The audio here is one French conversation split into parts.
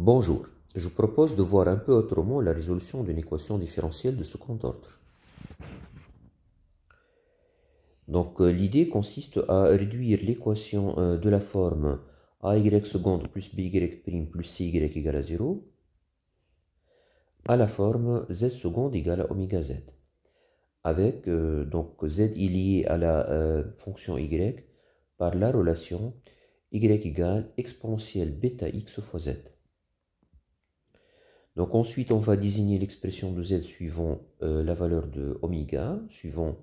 Bonjour, je vous propose de voir un peu autrement la résolution d'une équation différentielle de second ordre. Donc euh, l'idée consiste à réduire l'équation euh, de la forme AY seconde plus BY prime plus CY égale à 0 à la forme Z seconde égale à oméga Z avec euh, donc Z est lié à la fonction Y par la relation Y égale exponentielle bêta X fois Z. Donc ensuite, on va désigner l'expression de z suivant euh, la valeur de oméga, suivant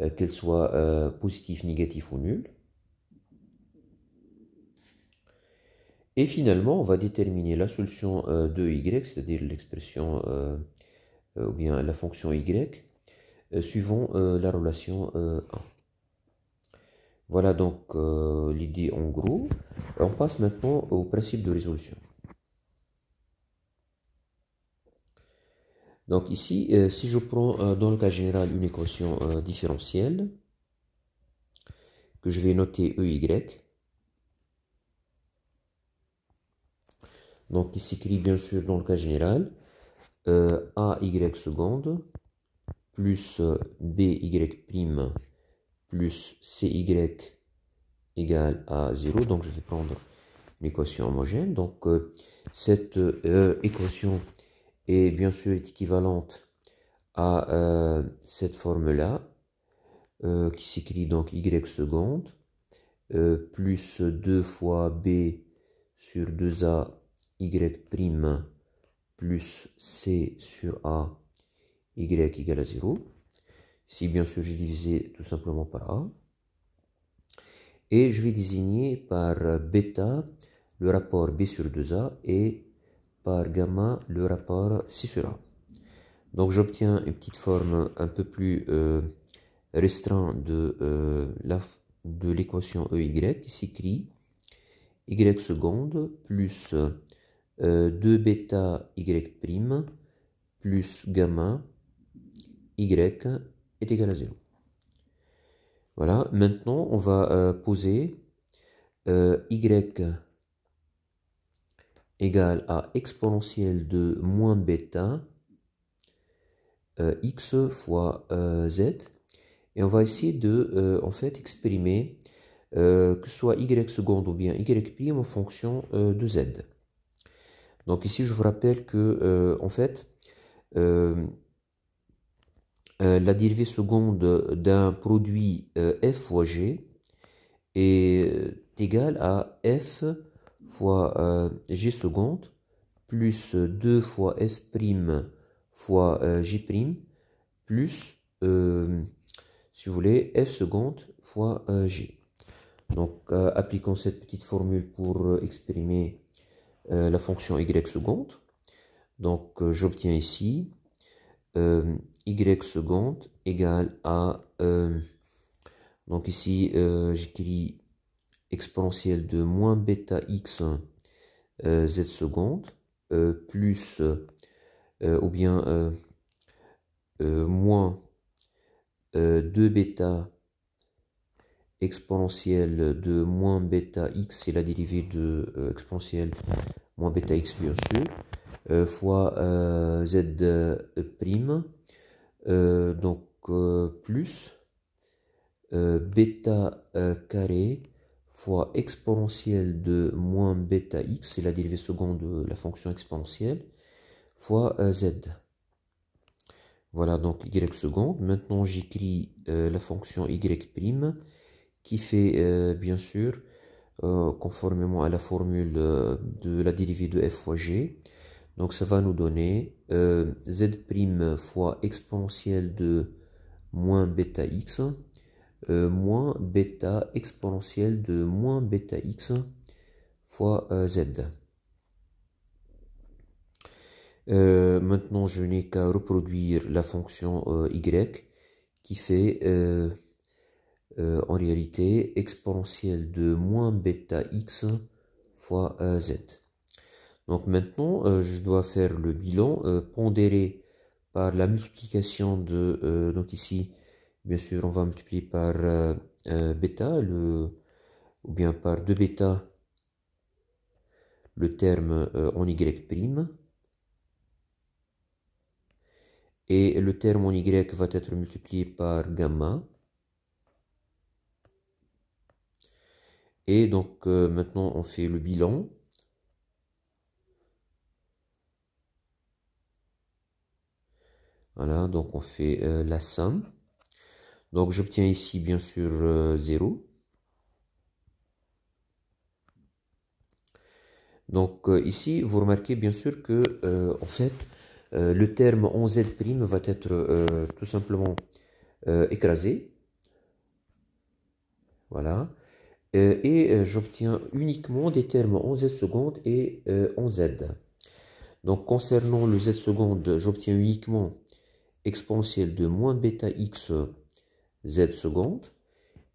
euh, qu'elle soit euh, positive, négative ou nulle. Et finalement, on va déterminer la solution de y, c'est-à-dire l'expression ou bien la fonction y, suivant la relation 1. Voilà donc l'idée en gros. On passe maintenant au principe de résolution. Donc ici, euh, si je prends euh, dans le cas général une équation euh, différentielle, que je vais noter EY, donc qui s'écrit bien sûr dans le cas général, AY seconde plus BY prime plus CY égale à 0. Donc je vais prendre l'équation homogène. Donc cette équation et bien sûr est équivalente à euh, cette forme-là, euh, qui s'écrit donc y seconde, euh, plus 2 fois b sur 2a y prime plus c sur a y égale à 0. Si bien sûr j'ai divisé tout simplement par a. Et je vais désigner par bêta le rapport b sur 2a et par gamma, le rapport sera Donc j'obtiens une petite forme un peu plus euh, restreinte de, euh, la, de l'équation EY qui s'écrit y seconde plus 2 euh, bêta y prime plus gamma y est égal à 0. Voilà, maintenant on va poser y égal à exponentielle de moins bêta euh, x fois euh, z. Et on va essayer de, euh, en fait, exprimer que ce soit y seconde ou bien y prime en fonction de z. Donc ici, je vous rappelle que, en fait, la dérivée seconde d'un produit f fois g est égale à f fois euh, g seconde plus 2 euh, fois f prime fois g euh, prime plus si vous voulez f seconde fois g. donc appliquons cette petite formule pour exprimer la fonction y seconde donc j'obtiens ici y seconde égale à donc ici j'écris exponentielle de moins bêta x euh, z seconde euh, plus euh, ou bien moins 2 bêta exponentielle de moins bêta x, c'est la dérivée de exponentielle moins bêta x bien sûr, fois z prime, donc plus bêta carré fois exponentielle de moins bêta x, c'est la dérivée seconde de la fonction exponentielle, fois euh, z. Voilà donc y seconde. Maintenant j'écris euh, la fonction y' prime, qui fait euh, bien sûr, conformément à la formule de la dérivée de f fois g, donc ça va nous donner z' prime fois exponentielle de moins bêta x euh, moins bêta exponentielle de moins bêta x fois euh, z. Euh, maintenant, je n'ai qu'à reproduire la fonction y qui fait en réalité exponentielle de moins bêta x fois z. Donc maintenant, je dois faire le bilan pondéré par la multiplication de donc ici bien sûr on va multiplier par euh, bêta le, ou bien par 2 bêta le terme euh, en y prime et le terme en y va être multiplié par gamma et donc euh, maintenant on fait le bilan voilà donc on fait la somme donc j'obtiens ici bien sûr 0. Euh, Donc euh, ici, vous remarquez bien sûr que euh, en fait, le terme 11z' va être tout simplement écrasé. Voilà. et j'obtiens uniquement des termes 11z secondes et 11z. Donc concernant le z seconde, j'obtiens uniquement exponentielle de moins bêta x z seconde.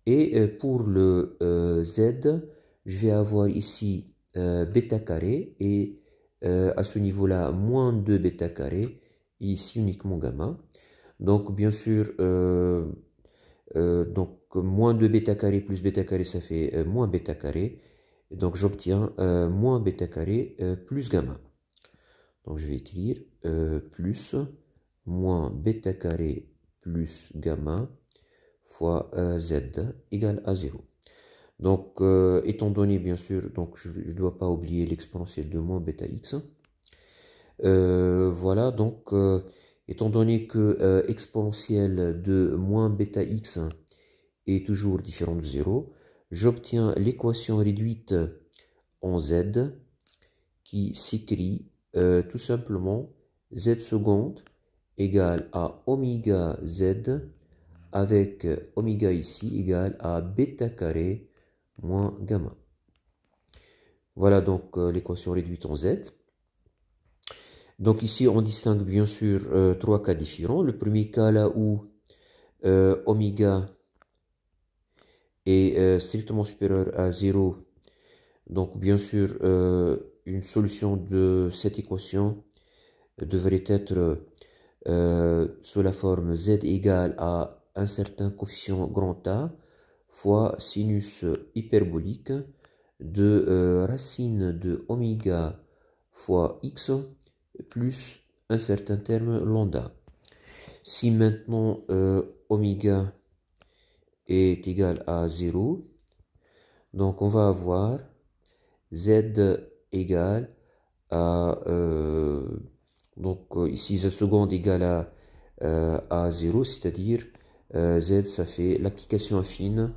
Et euh, pour le euh, z, je vais avoir ici euh, bêta carré et à ce niveau-là, moins 2 bêta carré, ici uniquement gamma. Donc bien sûr, donc moins 2 bêta carré plus bêta carré, ça fait moins bêta carré. Donc j'obtiens moins bêta carré plus gamma. Donc je vais écrire plus moins bêta carré plus gamma euh, z égale à 0. Donc, euh, étant donné, bien sûr, donc je ne dois pas oublier l'exponentielle de moins bêta x. Hein. Euh, voilà, donc, étant donné que exponentielle de moins bêta x est toujours différente de 0, j'obtiens l'équation réduite en z qui s'écrit tout simplement z seconde égale à oméga z avec euh, oméga ici égal à bêta carré moins gamma. Voilà donc euh, l'équation réduite en Z. Donc ici, on distingue bien sûr euh, trois cas différents. Le premier cas là où euh, est strictement supérieur à 0. Donc bien sûr, une solution de cette équation devrait être sous la forme z égale à un certain coefficient grand A fois sinus hyperbolique de euh, racine de oméga fois x plus un certain terme lambda. Si maintenant euh, omega est égal à 0, donc on va avoir z égale à euh, donc ici z seconde égal à, à 0, c'est-à-dire euh, z, ça fait l'application affine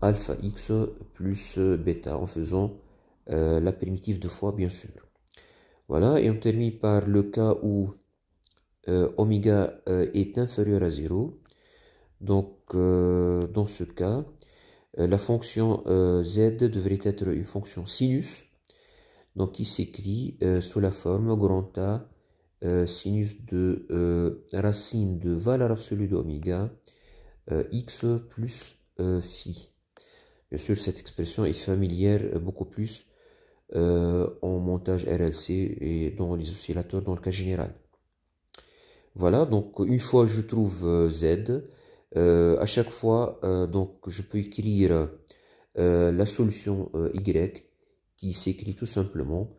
alpha x plus euh, bêta en faisant euh, la primitive de fois bien sûr. Voilà, et on termine par le cas où euh, oméga est inférieur à 0. Donc dans ce cas, la fonction z devrait être une fonction sinus, donc qui s'écrit sous la forme grand A sinus de racine de valeur absolue de euh, x plus euh, phi. Bien sûr, cette expression est familière euh, beaucoup plus en montage RLC et dans les oscillateurs dans le cas général. Voilà, donc une fois je trouve Z, à chaque fois, donc, je peux écrire la solution y qui s'écrit tout simplement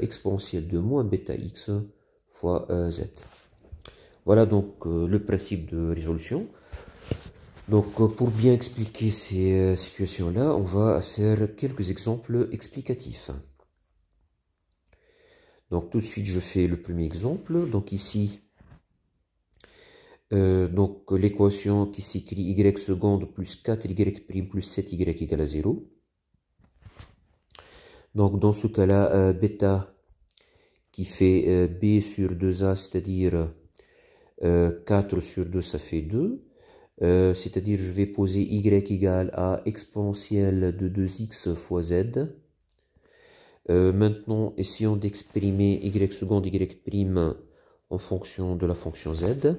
exponentielle de moins bêta x fois z. Voilà donc le principe de résolution. Donc euh, pour bien expliquer ces euh, situations-là, on va faire quelques exemples explicatifs. Donc tout de suite je fais le premier exemple. Donc ici, euh, donc l'équation qui s'écrit y seconde plus 4y prime plus 7y égale à 0. Donc dans ce cas-là, euh, bêta qui fait b sur 2a, c'est-à-dire 4 sur 2, ça fait 2. Euh, c'est-à-dire je vais poser y égale à exponentielle de 2x fois z. Euh, maintenant, essayons d'exprimer y seconde, y prime en fonction de la fonction z.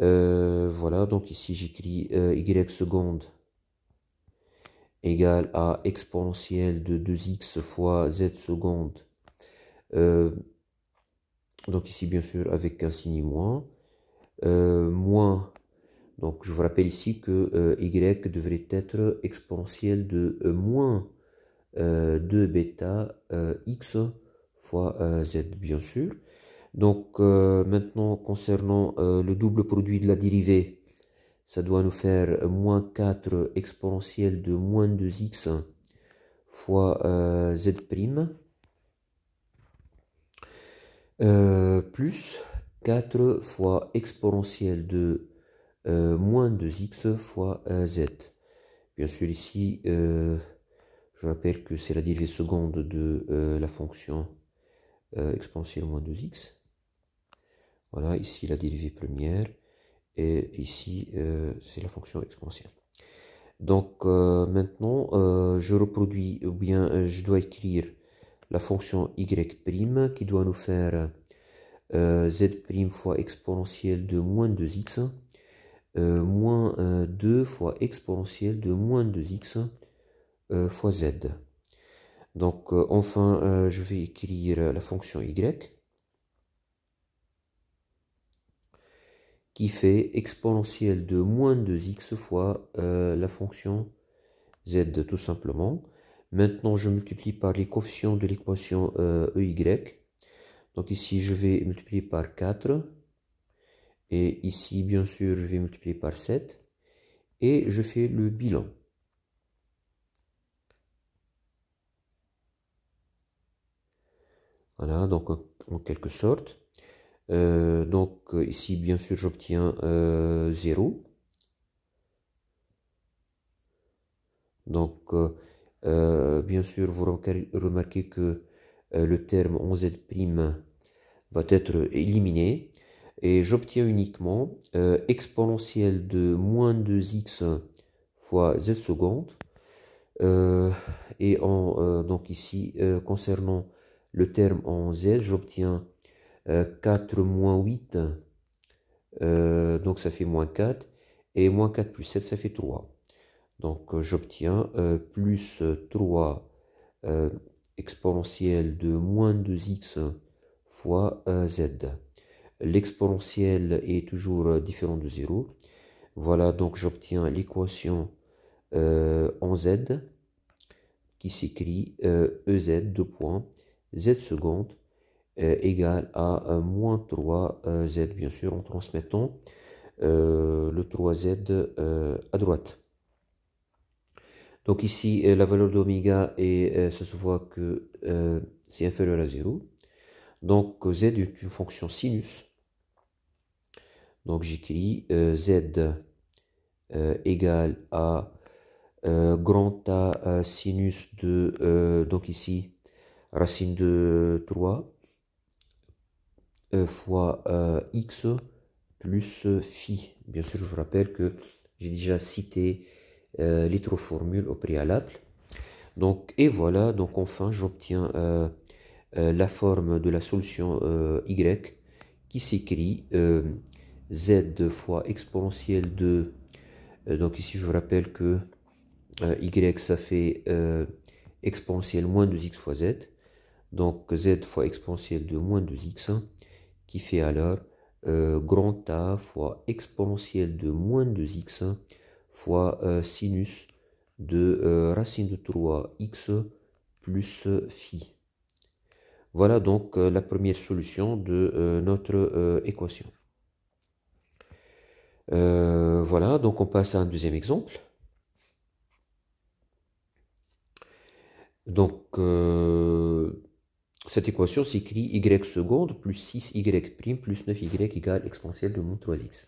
Euh, voilà, donc ici j'écris y seconde égale à exponentielle de 2x fois z seconde. donc ici bien sûr avec un signe moins. moins donc je vous rappelle ici que euh, y devrait être exponentielle de euh, moins 2 euh, bêta x fois z bien sûr. Donc maintenant concernant le double produit de la dérivée, ça doit nous faire moins 4 exponentielle de moins 2x fois z prime plus 4 fois exponentielle de euh, moins 2x fois euh, z. Bien sûr, ici, euh, je rappelle que c'est la dérivée seconde de la fonction exponentielle moins 2x. Voilà, ici la dérivée première, et ici c'est la fonction exponentielle. Donc maintenant, je reproduis, ou bien je dois écrire la fonction y' qui doit nous faire z' fois exponentielle de moins 2x euh, moins 2 euh, fois exponentielle de moins 2x euh, fois z. Donc enfin, je vais écrire la fonction y qui fait exponentielle de moins 2x fois la fonction z tout simplement. Maintenant, je multiplie par les coefficients de l'équation EY. E Donc ici, je vais multiplier par 4 et ici, bien sûr, je vais multiplier par 7. Et je fais le bilan. Voilà, donc en quelque sorte. Euh, donc ici, bien sûr, j'obtiens 0. Euh, donc, euh, bien sûr, vous remarquez que le terme 11z' va être éliminé et j'obtiens uniquement euh, exponentielle de moins 2x fois z seconde. Euh, et en, euh, donc ici, concernant le terme en z, j'obtiens 4 moins 8, donc ça fait moins 4, et moins 4 plus 7, ça fait 3. Donc j'obtiens plus 3 exponentielle de moins 2x fois z. L'exponentielle est toujours différente de 0. Voilà, donc j'obtiens l'équation euh, en z qui s'écrit ez euh, e de points z seconde euh, égale à euh, moins 3z bien sûr en transmettant le 3z à droite. Donc ici la valeur d'oméga et ça se voit que c'est inférieur à 0. Donc z est une fonction sinus donc j'écris euh, Z euh, égale à euh, grand A sinus de, donc ici, racine de 3 fois X plus phi. Bien sûr, je vous rappelle que j'ai déjà cité les trois formules au préalable. Donc, et voilà, donc enfin, j'obtiens la forme de la solution Y qui s'écrit z fois exponentielle de, euh, donc ici je vous rappelle que euh, y ça fait euh, exponentielle moins 2x fois z, donc z fois exponentielle de moins 2x, hein, qui fait alors grand A fois exponentielle de moins 2x hein, fois sinus de racine de 3x plus phi. Voilà donc la première solution de notre équation. Euh, voilà, donc on passe à un deuxième exemple. Donc, euh, cette équation s'écrit y seconde plus 6y prime plus 9y égale exponentielle de moins 3x.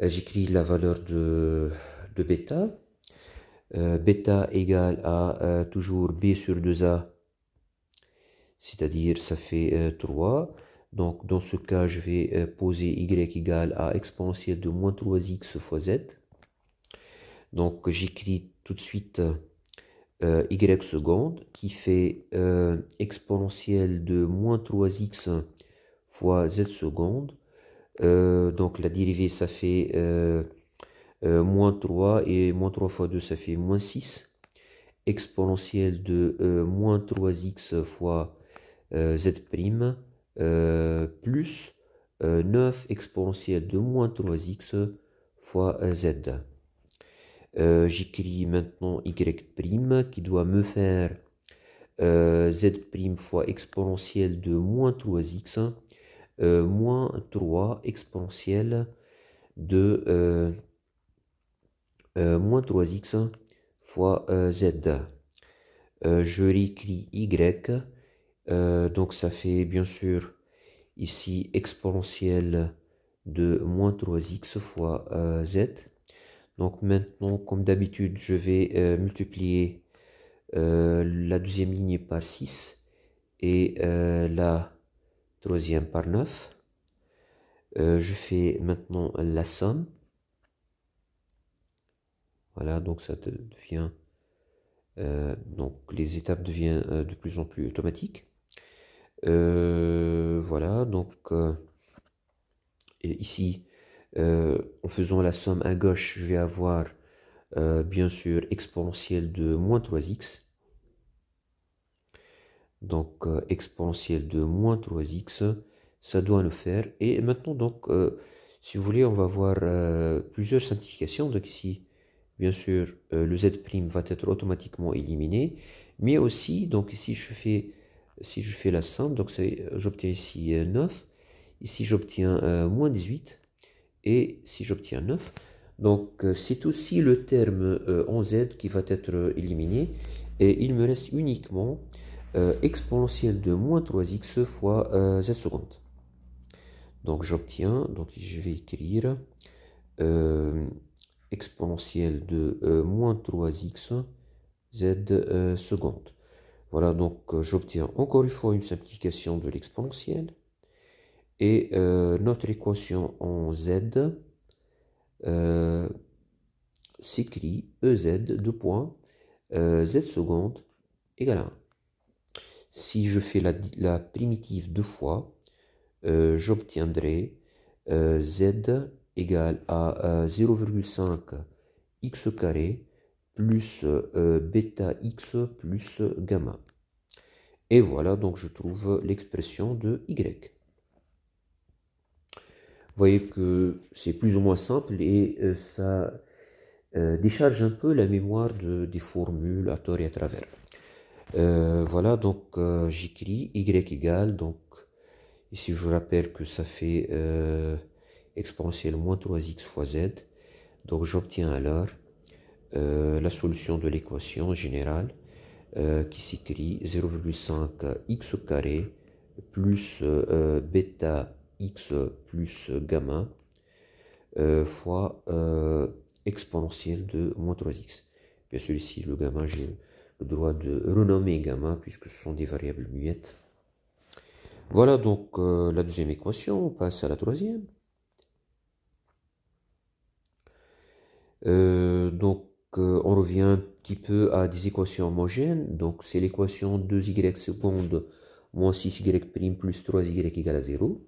Euh, j'écris la valeur de, bêta. bêta égale à toujours b sur 2a, c'est-à-dire ça fait 3. Donc dans ce cas, je vais euh, poser y égale à exponentielle de moins 3x fois z. Donc j'écris tout de suite euh, y seconde qui fait euh, exponentielle de moins 3x fois z seconde. donc la dérivée ça fait moins 3 et moins 3 fois 2 ça fait moins 6 exponentielle de moins 3x fois z prime euh, plus 9 euh, exponentielle de moins 3x fois z. Euh, j'écris maintenant y' prime qui doit me faire euh, z' fois exponentielle de moins 3x moins 3 exponentielle de moins 3x fois z. je réécris y euh, donc ça fait bien sûr ici exponentielle de moins 3x fois euh, z. Donc maintenant, comme d'habitude, je vais euh, multiplier la deuxième ligne par 6 et la troisième par 9. je fais maintenant la somme. Voilà, donc ça devient... donc les étapes deviennent de plus en plus automatiques. Euh, voilà, donc euh, ici, euh, en faisant la somme à gauche, je vais avoir bien sûr exponentielle de moins 3x. Donc exponentielle de moins 3x, ça doit le faire. Et maintenant, donc, si vous voulez, on va voir plusieurs simplifications. Donc ici, bien sûr, le z' va être automatiquement éliminé. Mais aussi, donc ici, je fais si je fais la somme, donc euh, j'obtiens ici 9, euh, ici j'obtiens euh, moins 18, et si j'obtiens 9, donc c'est aussi le terme en z qui va être éliminé, et il me reste uniquement exponentielle de moins 3x fois z seconde. Donc j'obtiens, donc je vais écrire exponentielle de moins 3x z seconde. Voilà, donc euh, j'obtiens encore une fois une simplification de l'exponentielle. Et euh, notre équation en z euh, s'écrit ez, de point z seconde égale à 1. Si je fais la, la primitive deux fois, j'obtiendrai z égale à 0,5 x carré plus euh, euh, bêta x plus gamma. Et voilà, donc je trouve l'expression de y. Vous voyez que c'est plus ou moins simple et euh, ça décharge un peu la mémoire de, des formules à tort et à travers. voilà, donc j'écris y égale, donc ici je vous rappelle que ça fait exponentielle moins 3x fois z, donc j'obtiens alors euh, la solution de l'équation générale euh, qui s'écrit 0,5x carré plus euh, bêta x plus gamma euh, fois exponentielle de moins 3x. Bien celui-ci le gamma j'ai le droit de renommer gamma puisque ce sont des variables muettes. Voilà donc la deuxième équation, on passe à la troisième. donc on revient un petit peu à des équations homogènes. Donc c'est l'équation 2y seconde moins 6y' plus 3y égale à 0.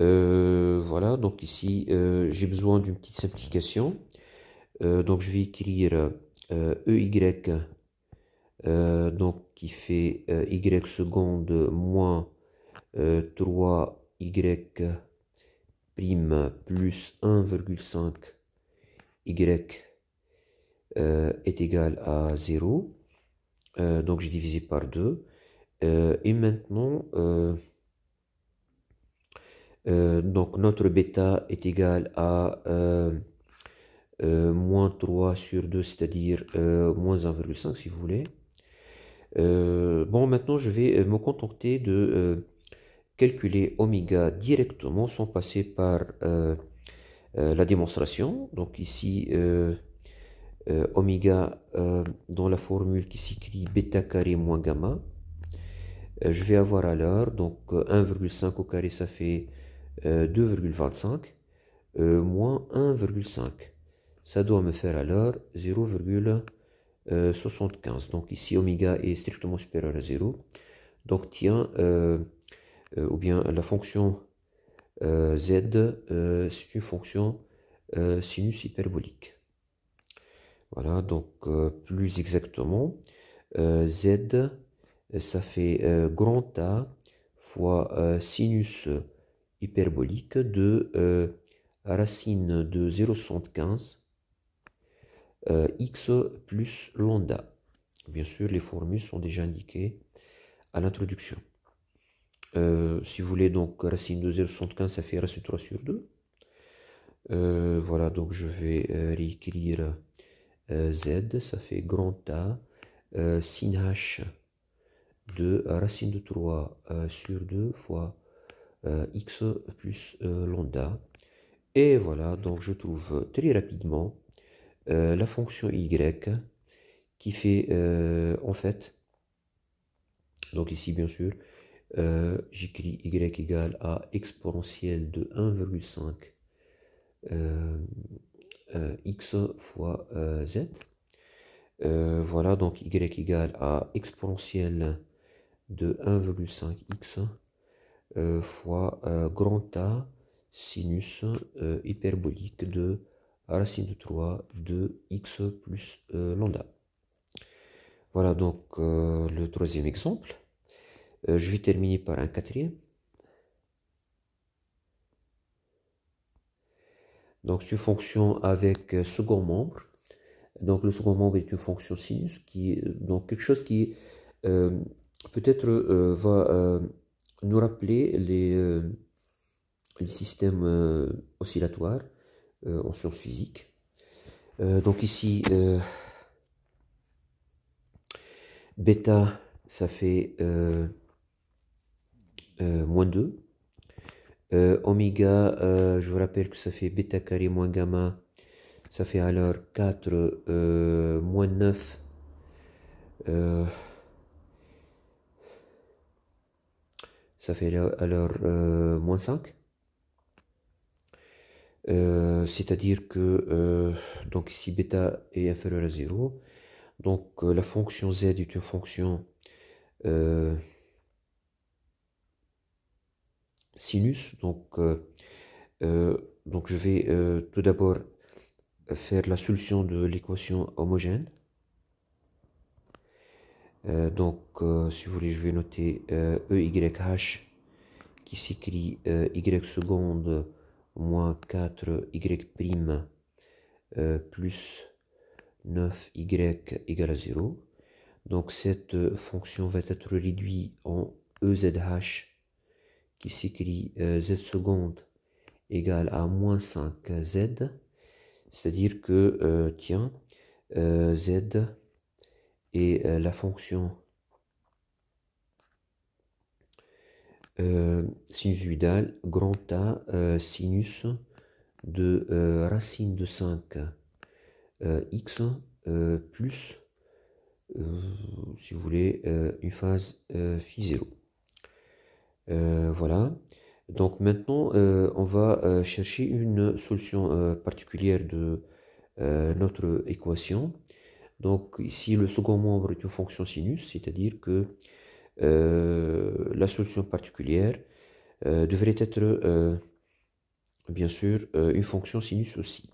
Euh, voilà, donc ici euh, j'ai besoin d'une petite simplification. Euh, donc je vais écrire EY, euh, e donc qui fait Y seconde moins 3Y prime plus 1,5Y euh, est égal à 0. Euh, donc j'ai divisé par 2. Euh, et maintenant, donc notre bêta est égal à moins 3 sur 2, c'est-à-dire moins 1,5 si vous voulez. bon, maintenant je vais me contenter de calculer oméga directement sans passer par la démonstration. Donc ici, Omega euh, oméga euh, dans la formule qui s'écrit bêta carré moins gamma. Euh, je vais avoir alors, donc 1,5 au carré ça fait 2,25 moins 1,5. Ça doit me faire alors 0,75. donc ici oméga est strictement supérieur à 0. Donc tiens, ou bien la fonction z, c'est une fonction sinus hyperbolique. Voilà, donc euh, plus exactement, euh, Z, euh, ça fait grand A fois sinus hyperbolique de racine de 0,75 x plus lambda. Bien sûr, les formules sont déjà indiquées à l'introduction. si vous voulez, donc racine de 0,75, ça fait racine 3 sur 2. voilà, donc je vais réécrire euh, Z, ça fait grand A, euh, sin H de racine de 3 euh, sur 2 fois X plus lambda. Et voilà, donc je trouve très rapidement la fonction Y qui fait en fait, donc ici bien sûr, j'écris y égal à exponentielle de 1,5 euh, x fois euh, z. Euh, voilà, donc y égale à exponentielle de 1,5x fois grand A sinus hyperbolique de racine de 3 de x plus lambda. Voilà donc le troisième exemple. je vais terminer par un quatrième. Donc c'est une fonction avec euh, second membre. Donc le second membre est une fonction sinus qui est euh, donc quelque chose qui euh, peut-être va nous rappeler les, les systèmes oscillatoires en sciences physiques. donc ici bêta ça fait moins 2 euh, Omega, euh, je vous rappelle que ça fait bêta carré moins gamma. Ça fait alors 4 euh, moins 9. ça fait alors moins 5. C'est-à-dire que donc ici bêta est inférieur à 0. Donc la fonction z est une fonction sinus. Donc, euh, euh, donc je vais euh, tout d'abord faire la solution de l'équation homogène. donc, si vous voulez, je vais noter EYH e qui s'écrit Y seconde moins 4Y prime plus 9Y égale à 0. Donc, cette fonction va être réduite en EZH qui s'écrit euh, z seconde égale à moins 5z, c'est-à-dire que, euh, tiens, euh, z est la fonction sinusoidale grand A sinus de racine de 5 x plus, si vous voulez, une phase phi 0. Euh, voilà. Donc maintenant, euh, on va euh, chercher une solution particulière de notre équation. Donc ici, le second membre est une fonction sinus, c'est-à-dire que la solution particulière devrait être, bien sûr, une fonction sinus aussi.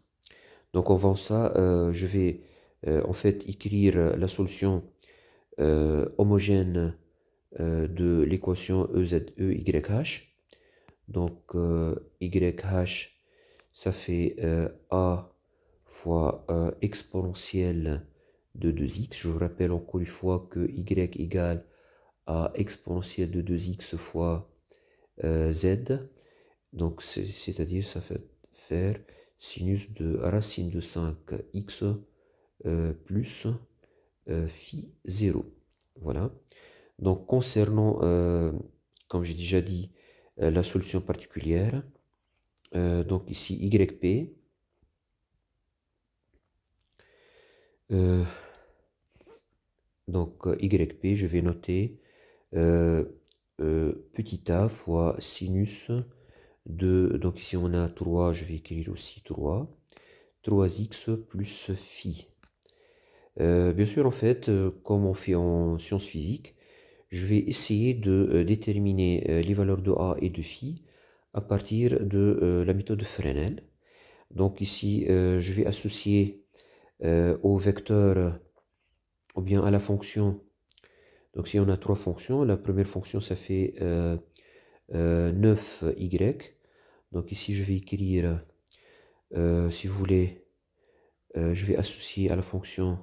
Donc avant ça, je vais en fait écrire la solution homogène euh, de l'équation EZEYH. Donc YH, euh, ça fait euh, A fois exponentielle de 2x. Je vous rappelle encore une fois que y égale à exponentielle de 2x fois z. Donc c'est-à-dire ça fait faire sinus de racine de 5x plus euh, phi 0. Voilà. Donc concernant, euh, comme j'ai déjà dit, euh, la solution particulière, euh, donc ici YP, donc YP, je vais noter petit a fois sinus de, donc ici on a 3, je vais écrire aussi 3, 3x plus phi. bien sûr, en fait, comme on fait en sciences physiques, je vais essayer de euh, déterminer euh, les valeurs de A et de phi à partir de euh, la méthode Fresnel. Donc ici, je vais associer au vecteur ou bien à la fonction. Donc si on a trois fonctions, la première fonction ça fait 9y. Donc ici, je vais écrire, si vous voulez, je vais associer à la fonction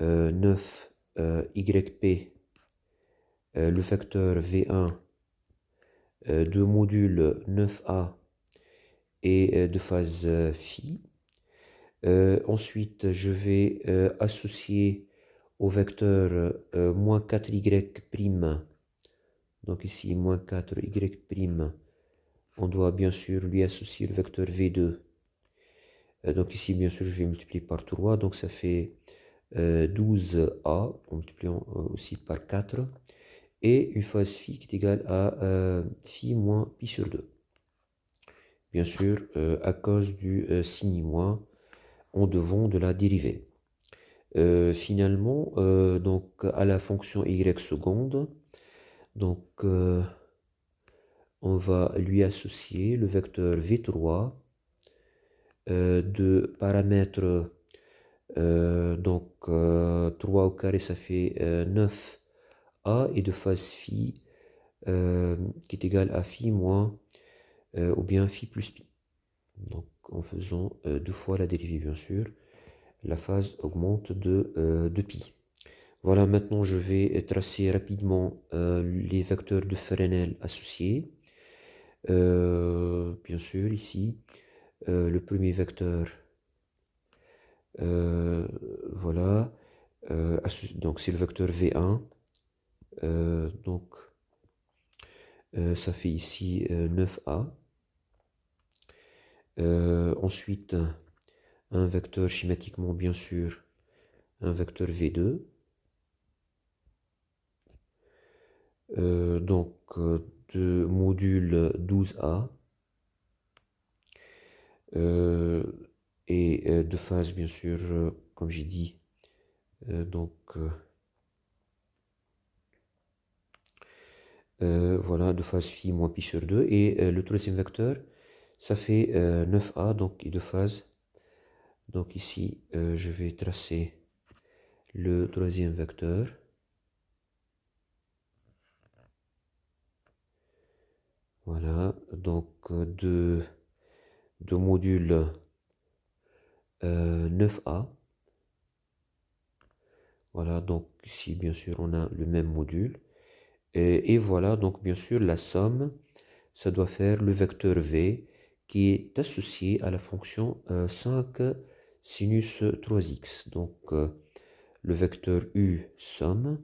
9 y euh, YP, euh, le facteur V1 euh, de module 9A et de phase phi. ensuite, je vais associer au vecteur moins 4y prime. Donc ici, moins 4y On doit bien sûr lui associer le vecteur V2. donc ici, bien sûr, je vais multiplier par 3. Donc ça fait 12a, euh, multipliant euh, aussi par 4, et une phase phi qui est égale à euh, phi moins pi sur 2. Bien sûr, à cause du signe moins on devant de la dérivée. finalement, donc à la fonction y seconde, donc on va lui associer le vecteur v3 de paramètres euh, donc 3 euh, au carré ça fait 9 euh, A et de phase phi qui est égal à phi moins ou bien phi plus pi. Donc en faisant deux fois la dérivée bien sûr, la phase augmente de, 2 pi. Voilà, maintenant je vais tracer rapidement les vecteurs de Fresnel associés. bien sûr, ici, le premier vecteur euh, voilà. Euh, donc c'est le vecteur V1. Euh, donc ça fait ici 9A. ensuite, un vecteur schématiquement bien sûr, un vecteur V2. donc de module 12A et euh, deux phases, bien sûr euh, comme j'ai dit euh, donc voilà de phase phi moins pi sur 2 et le troisième vecteur ça fait 9a donc et de phase donc ici je vais tracer le troisième vecteur voilà donc deux, deux modules 9A. Euh, voilà, donc ici, bien sûr, on a le même module. Et, voilà, donc bien sûr, la somme, ça doit faire le vecteur V qui est associé à la fonction 5 euh, sinus 3x. Donc, euh, le vecteur U somme,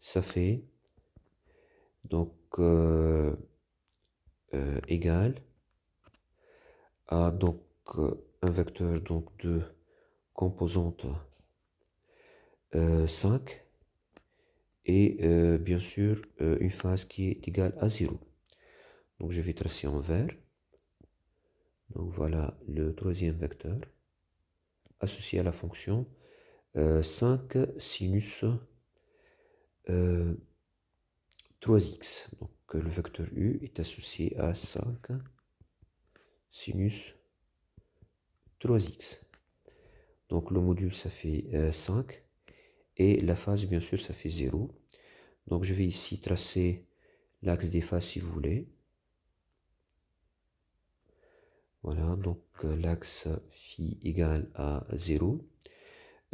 ça fait donc égal a donc euh, un vecteur de composante 5 euh, et euh, bien sûr une phase qui est égale à 0. Donc je vais tracer en vert. Donc voilà le troisième vecteur associé à la fonction 5 sinus 3x. Donc le vecteur u est associé à 5 sinus 3x. Donc le module, ça fait 5. Euh, Et la phase, bien sûr, ça fait 0. Donc je vais ici tracer l'axe des phases, si vous voulez. Voilà, donc euh, l'axe phi égale à 0.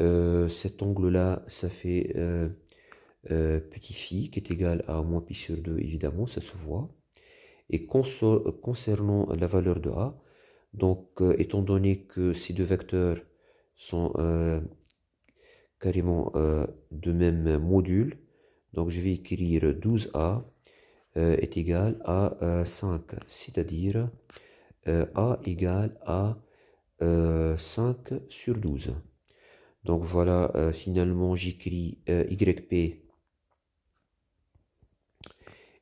Euh, cet angle-là, ça fait petit phi qui est égal à moins pi sur 2, évidemment, ça se voit. Et concernant la valeur de A, donc euh, étant donné que ces deux vecteurs sont euh, carrément euh, de même module, donc je vais écrire 12A est égal à 5, c'est-à-dire A égal à 5 sur 12. Donc voilà, finalement j'écris YP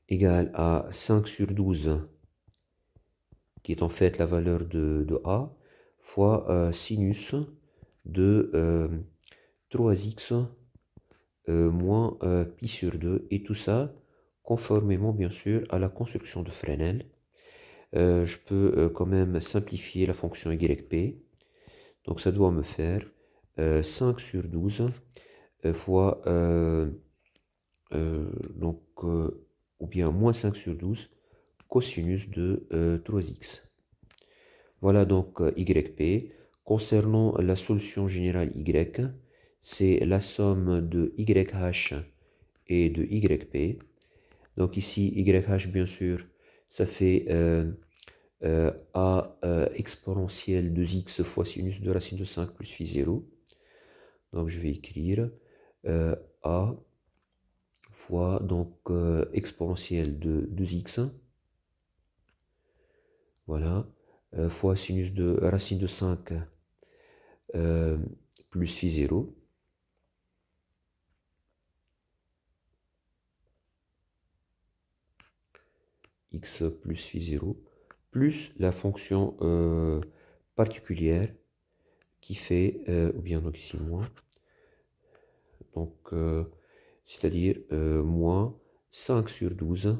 égale à 5 sur 12, qui est en fait la valeur de, A, fois euh, sinus de 3x euh, euh, moins pi sur 2, et tout ça conformément bien sûr à la construction de Fresnel. je peux quand même simplifier la fonction yp, donc ça doit me faire 5 sur 12 fois donc ou bien moins 5 sur 12 cosinus de 3x. Euh, voilà donc euh, yp. Concernant la solution générale y, c'est la somme de yh et de yp. Donc ici, yh, bien sûr, ça fait euh, a exponentielle de x fois sinus de racine de 5 plus phi 0. Donc je vais écrire a fois donc euh, exponentielle de 2x. Voilà. Euh, fois sinus de racine de 5 euh, plus phi 0. x plus phi 0 plus la fonction particulière qui fait, ou bien donc ici moins, donc c'est-à-dire euh, moins 5 sur 12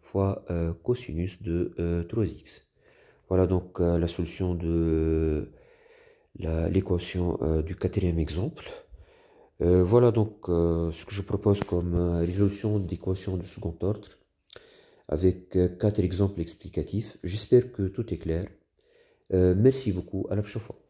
fois euh, cosinus de 3x. Euh, voilà donc la solution de l'équation du quatrième exemple. voilà donc ce que je propose comme résolution d'équation de second ordre avec quatre exemples explicatifs. J'espère que tout est clair. merci beaucoup, à la prochaine fois.